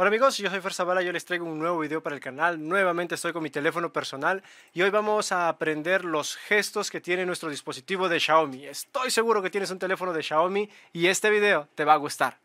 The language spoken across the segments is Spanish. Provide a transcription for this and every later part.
Hola amigos, yo soy Ferzabala, yo les traigo un nuevo video para el canal. Nuevamente estoy con mi teléfono personal y hoy vamos a aprender los gestos que tiene nuestro dispositivo de Xiaomi. Estoy seguro que tienes un teléfono de Xiaomi y este video te va a gustar.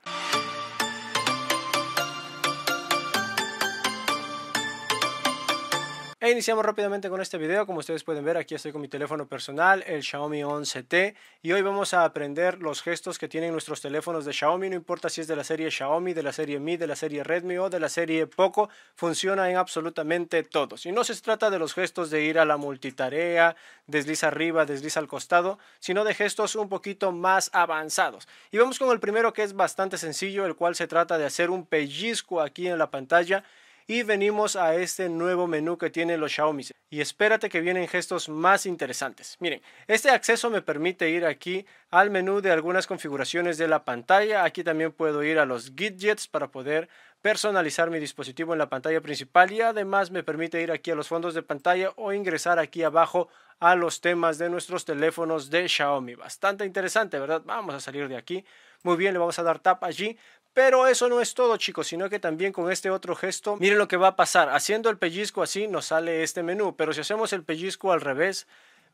E iniciamos rápidamente con este video. Como ustedes pueden ver, aquí estoy con mi teléfono personal, el Xiaomi 11T. Y hoy vamos a aprender los gestos que tienen nuestros teléfonos de Xiaomi. No importa si es de la serie Xiaomi, de la serie Mi, de la serie Redmi o de la serie Poco. Funciona en absolutamente todos. Y no se trata de los gestos de ir a la multitarea, desliza arriba, desliza al costado, sino de gestos un poquito más avanzados. Y vamos con el primero que es bastante sencillo, el cual se trata de hacer un pellizco aquí en la pantalla y venimos a este nuevo menú que tienen los Xiaomi. Y espérate que vienen gestos más interesantes. Miren, este acceso me permite ir aquí al menú de algunas configuraciones de la pantalla. Aquí también puedo ir a los gadgets para poder personalizar mi dispositivo en la pantalla principal y además me permite ir aquí a los fondos de pantalla o ingresar aquí abajo a los temas de nuestros teléfonos de Xiaomi. Bastante interesante, ¿verdad? Vamos a salir de aquí. Muy bien, le vamos a dar tap allí pero eso no es todo, chicos, sino que también con este otro gesto, miren lo que va a pasar. Haciendo el pellizco así nos sale este menú, pero si hacemos el pellizco al revés,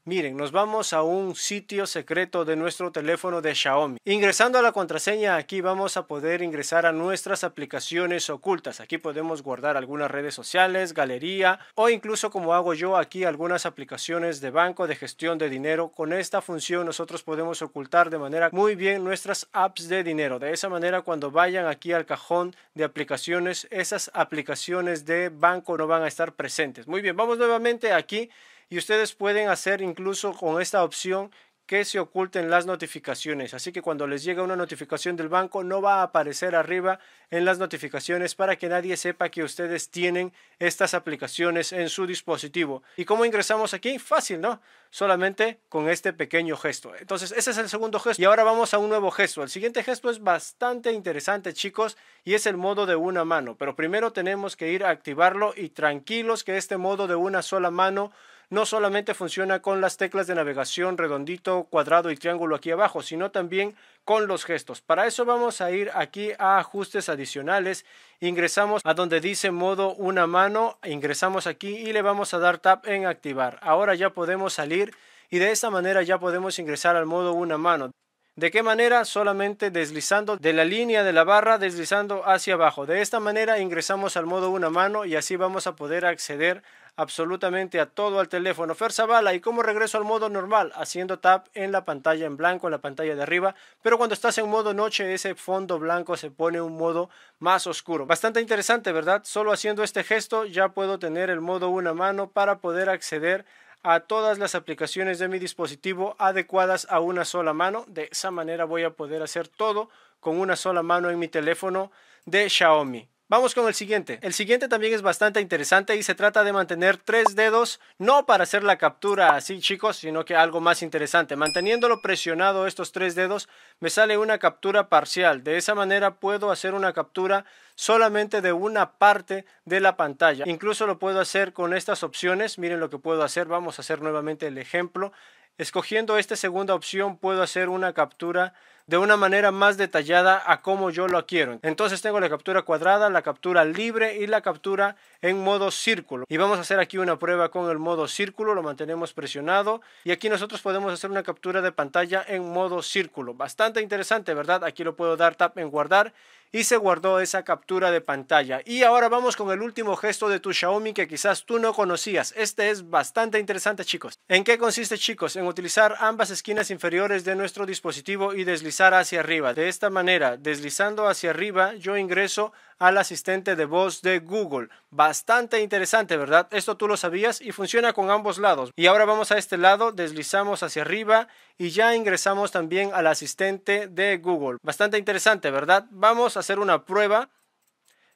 Miren, nos vamos a un sitio secreto de nuestro teléfono de Xiaomi. Ingresando a la contraseña aquí vamos a poder ingresar a nuestras aplicaciones ocultas. Aquí podemos guardar algunas redes sociales, galería o incluso como hago yo aquí algunas aplicaciones de banco de gestión de dinero. Con esta función nosotros podemos ocultar de manera muy bien nuestras apps de dinero. De esa manera cuando vayan aquí al cajón de aplicaciones, esas aplicaciones de banco no van a estar presentes. Muy bien, vamos nuevamente aquí y ustedes pueden hacer incluso con esta opción que se oculten las notificaciones. Así que cuando les llega una notificación del banco no va a aparecer arriba en las notificaciones para que nadie sepa que ustedes tienen estas aplicaciones en su dispositivo. ¿Y cómo ingresamos aquí? Fácil, ¿no? Solamente con este pequeño gesto. Entonces, ese es el segundo gesto. Y ahora vamos a un nuevo gesto. El siguiente gesto es bastante interesante, chicos, y es el modo de una mano. Pero primero tenemos que ir a activarlo y tranquilos que este modo de una sola mano no solamente funciona con las teclas de navegación redondito, cuadrado y triángulo aquí abajo, sino también con los gestos. Para eso vamos a ir aquí a ajustes adicionales, ingresamos a donde dice modo una mano, ingresamos aquí y le vamos a dar tap en activar. Ahora ya podemos salir y de esta manera ya podemos ingresar al modo una mano. ¿De qué manera? Solamente deslizando de la línea de la barra, deslizando hacia abajo. De esta manera ingresamos al modo una mano y así vamos a poder acceder absolutamente a todo al teléfono. bala. ¿y cómo regreso al modo normal? Haciendo tap en la pantalla en blanco, en la pantalla de arriba. Pero cuando estás en modo noche, ese fondo blanco se pone un modo más oscuro. Bastante interesante, ¿verdad? Solo haciendo este gesto ya puedo tener el modo una mano para poder acceder a todas las aplicaciones de mi dispositivo adecuadas a una sola mano. De esa manera voy a poder hacer todo con una sola mano en mi teléfono de Xiaomi. Vamos con el siguiente. El siguiente también es bastante interesante y se trata de mantener tres dedos, no para hacer la captura así chicos, sino que algo más interesante. Manteniéndolo presionado estos tres dedos me sale una captura parcial. De esa manera puedo hacer una captura solamente de una parte de la pantalla. Incluso lo puedo hacer con estas opciones. Miren lo que puedo hacer. Vamos a hacer nuevamente el ejemplo. Escogiendo esta segunda opción puedo hacer una captura de una manera más detallada a como yo lo quiero. Entonces tengo la captura cuadrada, la captura libre y la captura en modo círculo. Y vamos a hacer aquí una prueba con el modo círculo, lo mantenemos presionado y aquí nosotros podemos hacer una captura de pantalla en modo círculo. Bastante interesante, ¿verdad? Aquí lo puedo dar tap en guardar y se guardó esa captura de pantalla. Y ahora vamos con el último gesto de tu Xiaomi que quizás tú no conocías. Este es bastante interesante, chicos. ¿En qué consiste, chicos? En utilizar ambas esquinas inferiores de nuestro dispositivo y deslizar hacia arriba. De esta manera, deslizando hacia arriba, yo ingreso al asistente de voz de Google. Bastante interesante, ¿verdad? Esto tú lo sabías y funciona con ambos lados. Y ahora vamos a este lado, deslizamos hacia arriba y ya ingresamos también al asistente de Google. Bastante interesante, ¿verdad? Vamos a hacer una prueba.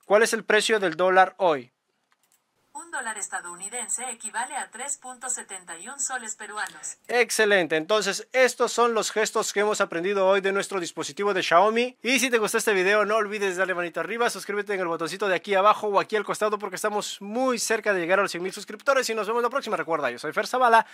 ¿Cuál es el precio del dólar hoy? dólar estadounidense equivale a 3.71 soles peruanos. Excelente, entonces estos son los gestos que hemos aprendido hoy de nuestro dispositivo de Xiaomi. Y si te gustó este video, no olvides darle manita arriba, suscríbete en el botoncito de aquí abajo o aquí al costado porque estamos muy cerca de llegar a los 100.000 suscriptores y nos vemos la próxima. Recuerda, yo soy Fer Zavala.